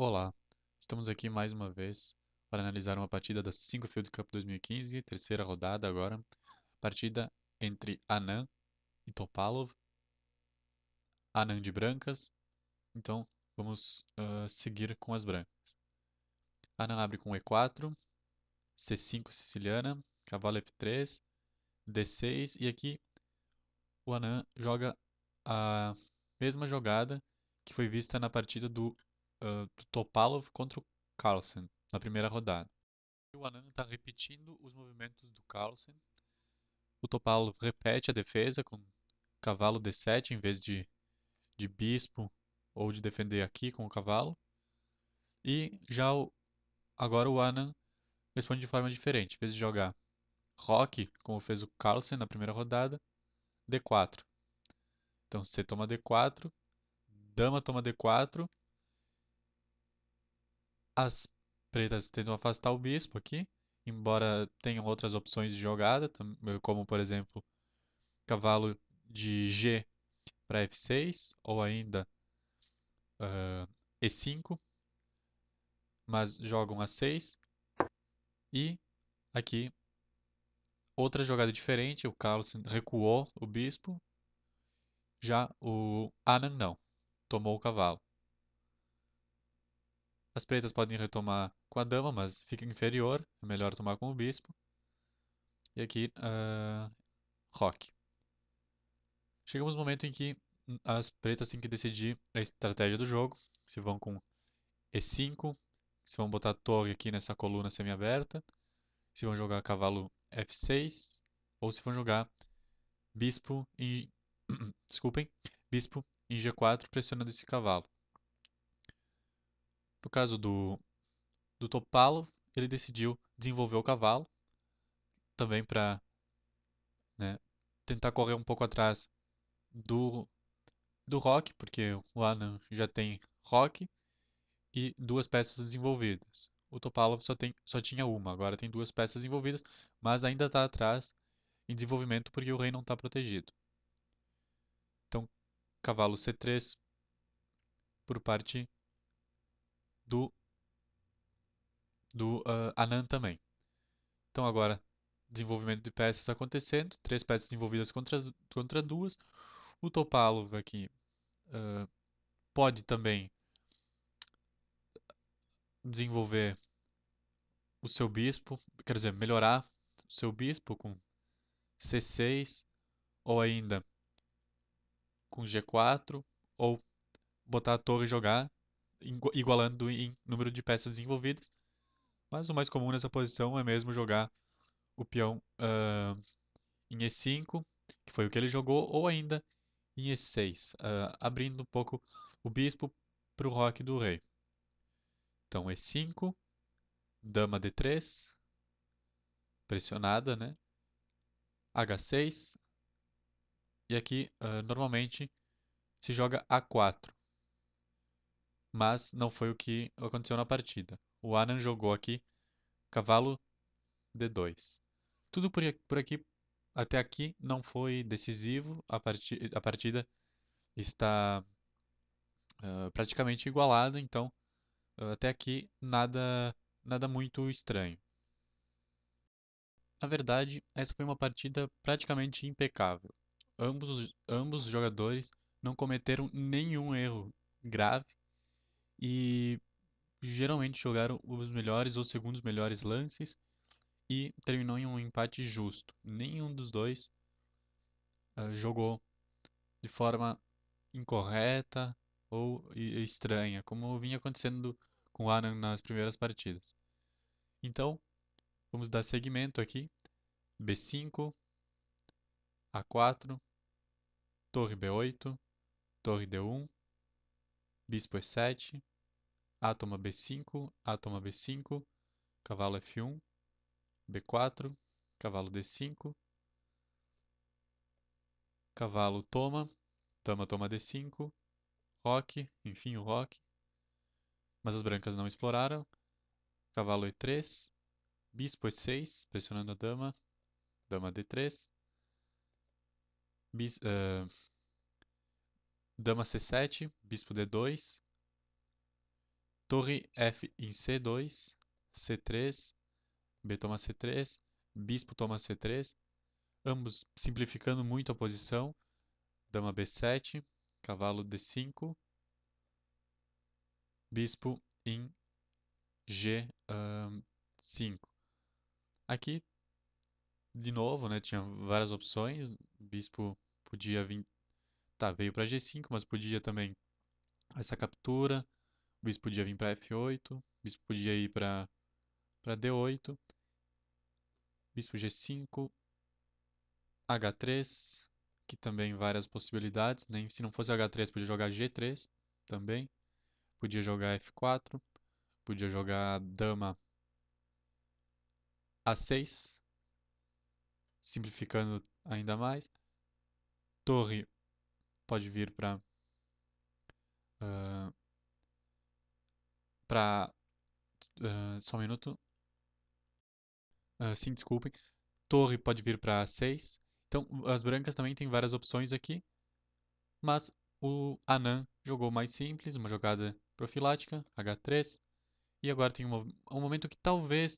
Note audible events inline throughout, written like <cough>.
Olá, estamos aqui mais uma vez para analisar uma partida da 5 Field Cup 2015, terceira rodada agora. Partida entre Anan e Topalov. Anan de brancas, então vamos uh, seguir com as brancas. Anan abre com E4, C5 siciliana, cavalo F3, D6 e aqui o Anan joga a mesma jogada que foi vista na partida do uh, ah, Topalov contra o Carlsen na primeira rodada. O Anand está repetindo os movimentos do Carlsen. O Topalov repete a defesa com cavalo D7 em vez de, de bispo ou de defender aqui com o cavalo. E já o, agora o Anand responde de forma diferente. Em vez de jogar rock, como fez o Carlsen na primeira rodada, D4. Então C toma D4, dama toma D4 as pretas tentam afastar o bispo aqui, embora tenham outras opções de jogada, como por exemplo, cavalo de G para F6 ou ainda uh, E5, mas jogam A6 e aqui outra jogada diferente, o Carlos recuou o bispo, já o Anan não, tomou o cavalo. As pretas podem retomar com a dama, mas fica inferior. É melhor tomar com o bispo. E aqui, uh, ah, rock. Chegamos no momento em que as pretas têm que decidir a estratégia do jogo. Se vão com E5, se vão botar torre aqui nessa coluna semiaberta, se vão jogar cavalo F6, ou se vão jogar bispo em... <clears throat> Desculpem, bispo em G4 pressionando esse cavalo. No caso do, do Topalov, ele decidiu desenvolver o cavalo, também para né, tentar correr um pouco atrás do, do Rock, porque o Anan já tem Rock e duas peças desenvolvidas. O Topalov só, tem, só tinha uma, agora tem duas peças envolvidas, mas ainda está atrás em desenvolvimento porque o rei não está protegido. Então, cavalo C3 por parte do, do uh, ah, Anan também. Então agora, desenvolvimento de peças acontecendo, três peças desenvolvidas contra, contra duas. O Topalov aqui uh, pode também desenvolver o seu bispo, quer dizer, melhorar o seu bispo com C6 ou ainda com G4 ou botar a torre e jogar igualando em número de peças desenvolvidas. Mas o mais comum nessa posição é mesmo jogar o peão uh, em E5, que foi o que ele jogou, ou ainda em E6, uh, abrindo um pouco o bispo para o roque do rei. Então E5, dama D3, pressionada, né? H6, e aqui uh, normalmente se joga A4 mas não foi o que aconteceu na partida. O Aran jogou aqui cavalo D2. Tudo por aqui até aqui não foi decisivo. A, partida, a partida está uh, praticamente igualada, então uh, até aqui nada nada muito estranho. Na verdade, essa foi uma partida praticamente impecável. Ambos, ambos os jogadores não cometeram nenhum erro grave e geralmente jogaram os melhores ou segundos melhores lances e terminou em um empate justo. Nenhum dos dois uh, jogou de forma incorreta ou estranha, como vinha acontecendo com o Aran nas primeiras partidas. Então, vamos dar segmento aqui. B5, A4, Torre B8, Torre D1, Bispo E7, a toma B5, A toma B5, cavalo F1, B4, cavalo D5, cavalo toma, dama toma D5, roque, enfim o roque. Mas as brancas não exploraram. Cavalo E3, bispo E6, pressionando a dama, dama D3, bis, uh, dama C7, bispo D2, Torre F em C2, C3, B toma C3, Bispo toma C3, ambos simplificando muito a posição. Dama B7, cavalo D5, Bispo em G5. Um, Aqui, de novo, né, tinha várias opções. Bispo podia vir. Tá, veio para G5, mas podia também essa captura bispo podia vir para F8, bispo podia ir para para D8, bispo G5, H3, que também várias possibilidades, nem né? se não fosse H3 podia jogar G3 também, podia jogar F4, podia jogar dama A6, simplificando ainda mais. Torre pode vir para uh, ah, para. Uh, ah, só um minuto. Uh, sim, desculpem. Torre pode vir para 6. Então, as brancas também têm várias opções aqui. Mas o Anan jogou mais simples, uma jogada profilática, H3. E agora tem um, um momento que talvez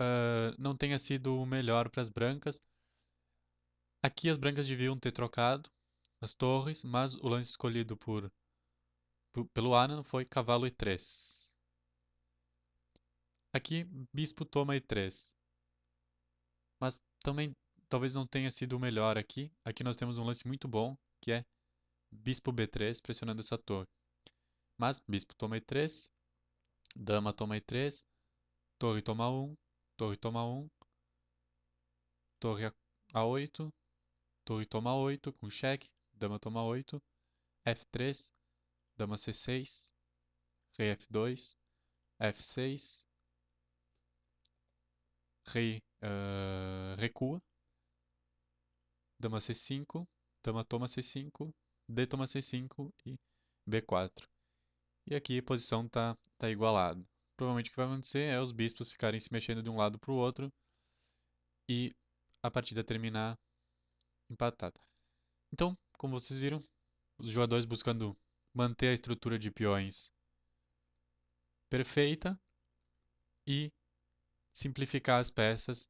uh, não tenha sido o melhor para as brancas. Aqui as brancas deviam ter trocado as torres, mas o lance escolhido por, por pelo Anan foi cavalo e 3. Aqui, bispo toma e3. Mas também talvez não tenha sido o melhor aqui. Aqui nós temos um lance muito bom, que é bispo b3 pressionando essa torre. Mas bispo toma e3, dama toma e3, torre toma 1, torre toma 1, torre a 8, torre toma 8 com cheque, dama toma 8, f3, dama c6, rei f2, f6, rei uh, recua, dama c5, dama toma c5, d toma c5 e b4. E aqui a posição está tá igualada. Provavelmente o que vai acontecer é os bispos ficarem se mexendo de um lado para o outro e a partida terminar empatada. Então, como vocês viram, os jogadores buscando manter a estrutura de peões perfeita e simplificar as peças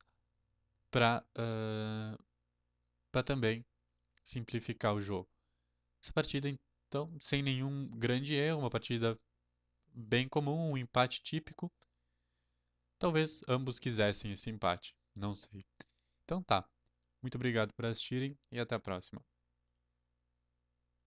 para uh, ah, para também simplificar o jogo. Essa partida então sem nenhum grande erro, uma partida bem comum, um empate típico. Talvez ambos quisessem esse empate, não sei. Então tá. Muito obrigado por assistirem e até a próxima.